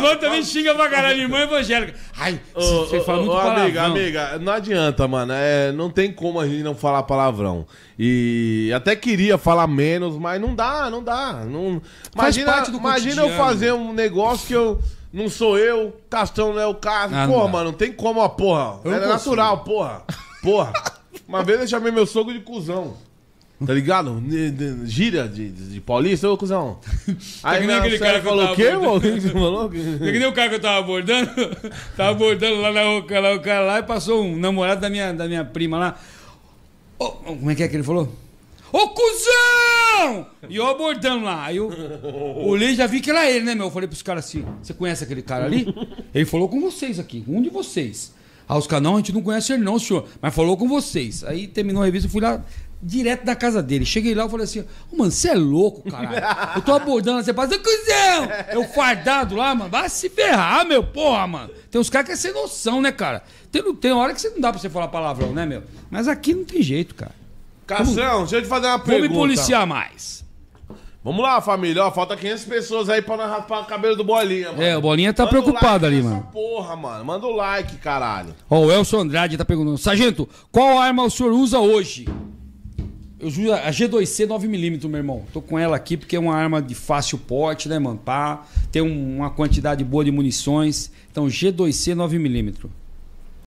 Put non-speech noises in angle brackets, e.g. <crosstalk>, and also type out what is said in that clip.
irmão também xinga pra caralho. Minha irmã é evangélica. Ai, você fala muito ô, palavrão. Amiga, amiga, não adianta, mano. É, não tem como a gente não falar palavrão. E até queria falar menos, mas não dá, não dá. Não... Faz imagina, parte do imagina eu fazer um negócio que eu. Não sou eu, Castão não é o caso. Ah, porra, não mano, não tem como a porra. Eu é natural, porra. Porra. Uma vez eu chamei meu sogro de cuzão. Tá ligado? Gira de, de paulista, ô cuzão. <laughs> Aí é nem aquele cara falou o quê, mano? É <laughs> é que falou? nem o cara que eu tava abordando. <laughs> tava abordando lá na roca lá, o cara lá e passou um namorado da minha, da minha prima lá. Oh, como é que é que ele falou? Ô cuzão! E eu abordando lá. Aí eu olhei já vi que era ele, né, meu? Eu falei pros caras assim: você conhece aquele cara ali? Ele falou com vocês aqui, um de vocês. Aí ah, os caras, não, a gente não conhece ele, não, senhor. Mas falou com vocês. Aí terminou a revista, eu fui lá direto da casa dele. Cheguei lá e falei assim: oh, mano, você é louco, caralho. Eu tô abordando você passa, cuzão! Eu fardado lá, mano, vai se ferrar, meu, porra, mano. Tem uns caras que é sem noção, né, cara? Tem, tem hora que você não dá pra você falar palavrão, né, meu? Mas aqui não tem jeito, cara. Cação, deixa eu te fazer uma pergunta. Vou me policiar mais. Vamos lá, família. Ó, falta 500 pessoas aí pra nós raspar o cabelo do Bolinha, mano. É, o Bolinha tá Manda preocupado like ali, mano. porra, mano. Manda o like, caralho. Ó, o Elson Andrade tá perguntando. Sargento, qual arma o senhor usa hoje? Eu juro, a G2C 9mm, é meu irmão. Tô com ela aqui porque é uma arma de fácil porte, né, mano? Pá, tem um, uma quantidade boa de munições. Então, G2C 9mm. É